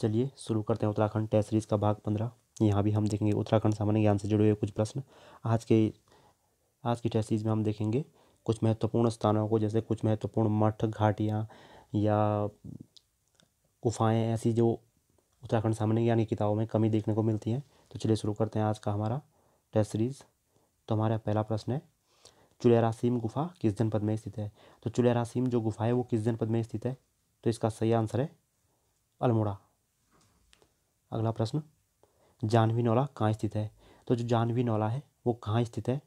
चलिए शुरू करते हैं उत्तराखंड टेस्ट सीरीज़ का भाग पंद्रह यहाँ भी हम देखेंगे उत्तराखंड सामान्य ज्ञान से जुड़े हुए कुछ प्रश्न आज के आज की टेस्ट सीरीज़ में हम देखेंगे कुछ महत्वपूर्ण स्थानों को जैसे कुछ महत्वपूर्ण मठ घाटियाँ या गुफाएँ ऐसी जो उत्तराखंड सामान्य ज्ञान की किताबों में कमी देखने को मिलती हैं तो चलिए शुरू करते हैं आज का हमारा टेस्ट सीरीज़ तो हमारा पहला प्रश्न है चुलेरासीम गुफा किस जनपद में स्थित है तो चुलेरासीम जो गुफा है वो किस जनपद में स्थित है तो इसका सही आंसर है अल्मोड़ा अगला प्रश्न जानवी नौला कहाँ स्थित है तो जो जानवी नौला है वो कहाँ स्थित है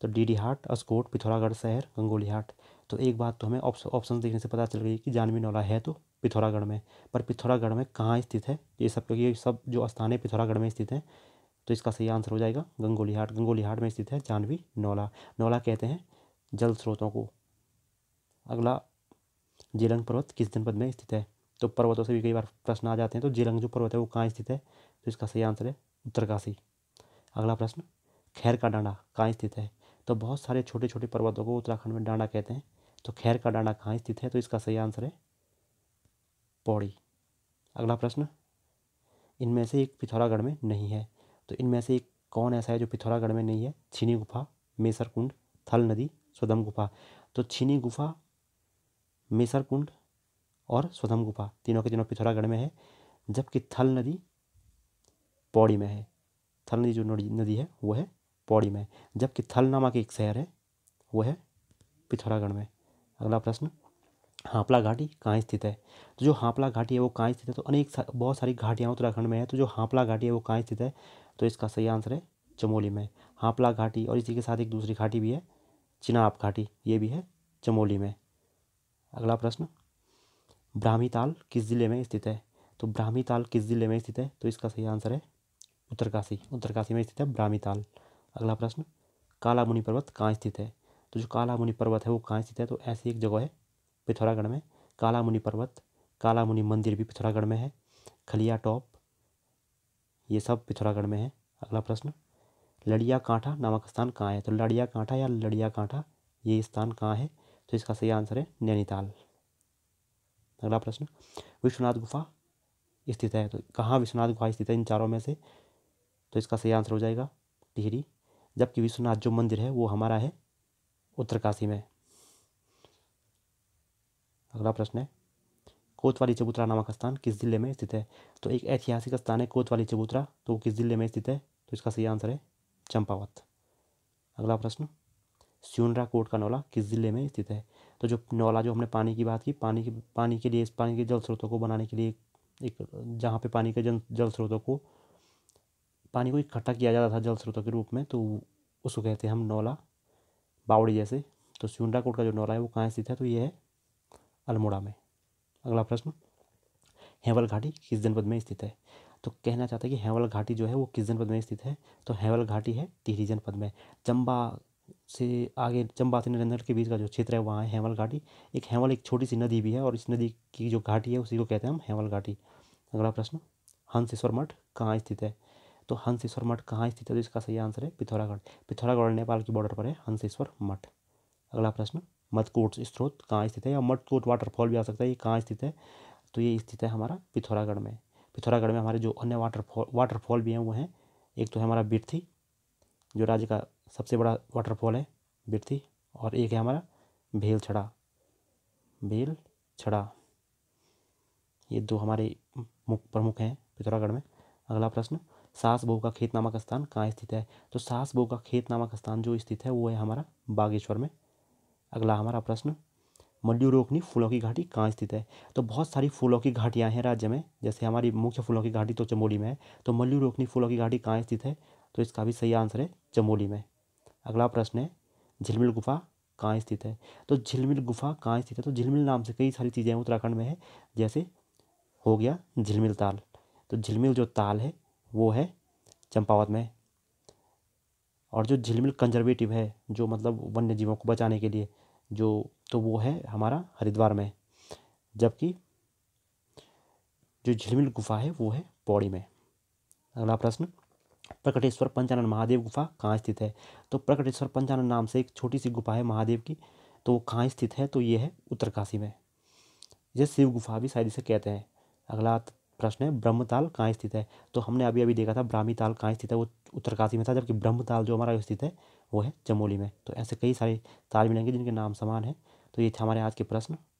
तो डी डी हाट अस्कोट पिथौरागढ़ शहर गंगोली हाट तो एक बात तो हमें ऑप्शन ऑप्शन देखने से पता चल गई कि जानवी नौला है तो पिथौरागढ़ में पर पिथौरागढ़ में कहाँ स्थित है ये सब क्योंकि ये सब जो स्थान है पिथौरागढ़ में स्थित है तो इसका सही आंसर हो जाएगा गंगोली हाट गंगोली हाट में स्थित है जानवी नौला नौला कहते हैं जल स्रोतों को अगला जेलंग पर्वत किस जनपद में स्थित है तो पर्वतों से भी कई बार प्रश्न आ जाते हैं तो जेलंग जो पर्वत है वो कहाँ स्थित है तो इसका सही आंसर है उत्तरकाशी अगला प्रश्न खैर का डांडा कहाँ स्थित है तो बहुत सारे छोटे छोटे पर्वतों को उत्तराखंड में डांडा कहते हैं तो खैर का डांडा कहाँ स्थित है तो इसका सही आंसर है पौड़ी अगला प्रश्न इनमें से एक पिथौरागढ़ में नहीं है तो इनमें से एक कौन ऐसा है जो पिथौरागढ़ में नहीं है छीनी गुफा मेसर कुंड थल नदी सुदम गुफा तो छीनी गुफा मेसर कुंड और सुधम गुफा तीनों के तीनों पिथौरागढ़ में है जबकि थल नदी पौड़ी में है थल नदी जो नदी है वो है पौड़ी में जबकि थल नामक एक शहर है वो है पिथौरागढ़ में अगला प्रश्न हापला घाटी कहाँ स्थित है तो जो हापला घाटी है वो कहाँ स्थित है तो अनेक सा, बहुत सारी घाटियाँ उत्तराखंड में है तो जो हापला घाटी है वो कहाँ स्थित है तो इसका सही आंसर है चमोली में हापला घाटी और इसी के साथ एक दूसरी घाटी भी है चिनाब घाटी ये भी है चमोली में अगला प्रश्न ब्राह्मी ताल किस ज़िले में स्थित है तो ब्राह्मी ताल किस ज़िले में स्थित है तो इसका सही आंसर है उत्तरकाशी उत्तरकाशी में स्थित है ब्राह्मी ताल अगला प्रश्न काला मुनि पर्वत कहाँ स्थित है तो जो काला मुनि पर्वत है वो कहाँ स्थित है तो ऐसी एक जगह है पिथौरागढ़ में काला मुनि पर्वत काला मुनि मंदिर भी पिथौरागढ़ में है खलिया टॉप ये सब पिथौरागढ़ में है अगला प्रश्न लड़िया कांठा नामक स्थान कहाँ है तो लड़िया कांठा या लड़िया कांठा ये स्थान कहाँ है तो इसका सही आंसर है नैनीताल अगला प्रश्न विश्वनाथ गुफा स्थित है तो कहाँ विश्वनाथ गुफा स्थित है इन चारों में से तो इसका सही आंसर हो जाएगा टिहरी जबकि विश्वनाथ जो मंदिर है वो हमारा है उत्तरकाशी में अगला प्रश्न है कोतवाली चबूतरा नामक स्थान किस जिले में स्थित है तो एक ऐतिहासिक स्थान है कोतवाली चबूतरा तो वो किस जिले में स्थित है तो इसका सही आंसर है चंपावत अगला प्रश्न स्यूनरा कोट का नौला किस जिले में स्थित है तो जो नौला जो हमने पानी की बात की पानी की पानी के लिए इस पानी के जल स्रोतों को बनाने के लिए एक जहाँ पे पानी के जल जल स्रोतों को पानी को इकट्ठा किया जाता था जल स्रोतों के रूप में तो उसको कहते हैं हम नौला बावड़ी जैसे तो सियुंडा कोट का जो नौला है वो कहाँ स्थित है तो ये है अल्मोड़ा में अगला प्रश्न हेवल घाटी किस जनपद में स्थित है तो कहना चाहते हैं कि हेवल घाटी जो है वो किस जनपद में स्थित है तो हेवल घाटी है टिहरी जनपद में चंबा से आगे चंबा से नरेंद्र के बीच का जो क्षेत्र है वहाँ है हेमल घाटी एक हेमल एक छोटी सी नदी भी है और इस नदी की जो घाटी है उसी को कहते हैं हम हेमल घाटी अगला प्रश्न हंसेश्वर मठ कहाँ स्थित है तो हंसेश्वर मठ कहाँ स्थित है तो इसका सही आंसर है पिथौरागढ़ पिथौरागढ़ नेपाल की बॉर्डर पर है हंसेश्वर मठ अगला प्रश्न मधकोट स्रोत कहाँ स्थित है या मधकोट वाटरफॉल भी आ सकता है ये कहाँ स्थित है तो ये स्थित है हमारा पिथौरागढ़ में पिथौरागढ़ में हमारे जो अन्य वाटरफॉल वाटरफॉल भी हैं वो हैं एक तो है हमारा बिरथी जो राज्य का सबसे बड़ा वाटरफॉल है बिरथी और एक है हमारा भेल छड़ा भेल छड़ा ये दो हमारे प्रमुख हैं पिथौरागढ़ में अगला प्रश्न सास बहू का खेत नामक स्थान कहाँ स्थित है तो सास बहू का खेत नामक स्थान जो स्थित है वो है हमारा बागेश्वर में अगला हमारा प्रश्न मल्लू रोकनी फूलों की घाटी कहाँ स्थित है तो बहुत सारी फूलों की घाटियाँ हैं राज्य में जैसे हमारी मुख्य फूलों की घाटी तो चमोली में है तो मल्लू रोकनी फूलों की घाटी कहाँ स्थित है तो इसका भी सही आंसर है चमोली में अगला प्रश्न है झिलमिल गुफा कहाँ स्थित है तो झिलमिल गुफा कहाँ स्थित है तो झिलमिल नाम से कई सारी चीज़ें उत्तराखंड में है जैसे हो गया झिलमिल ताल तो झिलमिल जो ताल है वो है चंपावत में और जो झिलमिल कंजर्वेटिव है जो मतलब वन्य जीवों को बचाने के लिए जो तो वो है हमारा हरिद्वार में जबकि जो झिलमिल गुफा है वो है पौड़ी में अगला प्रश्न प्रकटेश्वर पंचानन महादेव गुफा कहाँ स्थित है तो प्रकटेश्वर पंचानन नाम से एक छोटी सी गुफा है महादेव की तो वो कहाँ स्थित है तो ये है उत्तरकाशी में इसे शिव गुफा भी शायद इसे कहते हैं अगला प्रश्न है ब्रह्मताल कहाँ स्थित है तो हमने अभी अभी देखा था ब्राह्मी ताल कहाँ स्थित है वो उत्तरकाशी में था जबकि ब्रह्मताल जो हमारा स्थित है वो है चमोली में तो ऐसे कई सारे ताल मिलेंगे जिनके नाम समान हैं तो ये थे हमारे आज के प्रश्न